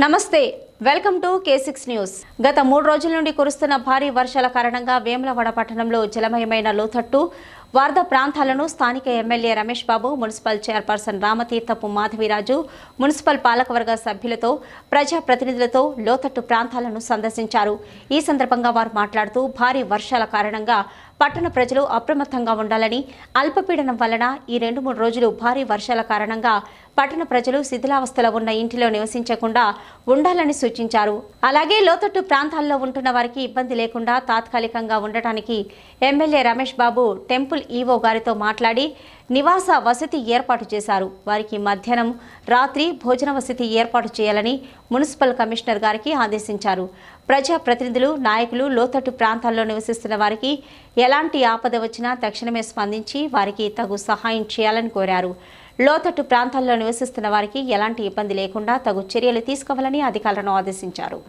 నమస్తే welcome to కేసిక్స్ news గత మూడు రోజుల నుండి కురుస్తున్న భారీ వర్షాల కారణంగా వేములవాడ పట్టణంలో జలమయమైన లోతట్టు వారద ప్రాంతాలను స్థానిక MLA Ramesh Babu municipal chairperson Ramatheerthapu Madhaviraju municipal పాలకవర్గ సభ్యులతో ప్రజాప్రతినిధులతో లోతట్టు ప్రాంతాలను సందర్శించారు ఈ సందర్భంగా వారు మాట్లాడుతూ భారీ వర్షాల కారణంగా పట్టణ ప్రజలు అప్రమత్తంగా ఉండాలని అల్పపీడనం వలన ఈ రెండు మూడు రోజులు భారీ వర్షాల కారణంగా పట్టణ ప్రజలు శిథిలావస్థలో ఉన్న ఇంటిలో నివసించకుండా ఉండాలని సూచించారు సూచించారు అలాగే లోతట్టు ప్రాంతాల్లో ఉంటున్న వారికి ఇబ్బంది లేకుండా తాత్కాలికంగా ఉండటానికి MLA Ramesh Babu temple EO గారితో మాట్లాడి నివాస వసతి ఏర్పాటు చేశారు వారికి మధ్యాహ్నం రాత్రి భోజన వసతి ఏర్పాటు చేయాలని మున్సిపల్ కమిషనర్ గారికి ఆదేశించారు ప్రజాప్రతినిధులు నాయకులు లోతట్టు ప్రాంతాల్లో నివసిస్తున్న వారికి ఎలాంటి ఆపద వచ్చినా తక్షణమే స్పందించి వారికి తగు సహాయం చేయాలని కోరారు లోతట్టు ప్రాంతాల్లో నివసిస్తున్న వారికి ఎలాంటి ఇబ్బంది లేకుండా తగు చర్యలు తీసుకోవాలని అధికారులను ఆదేశించారు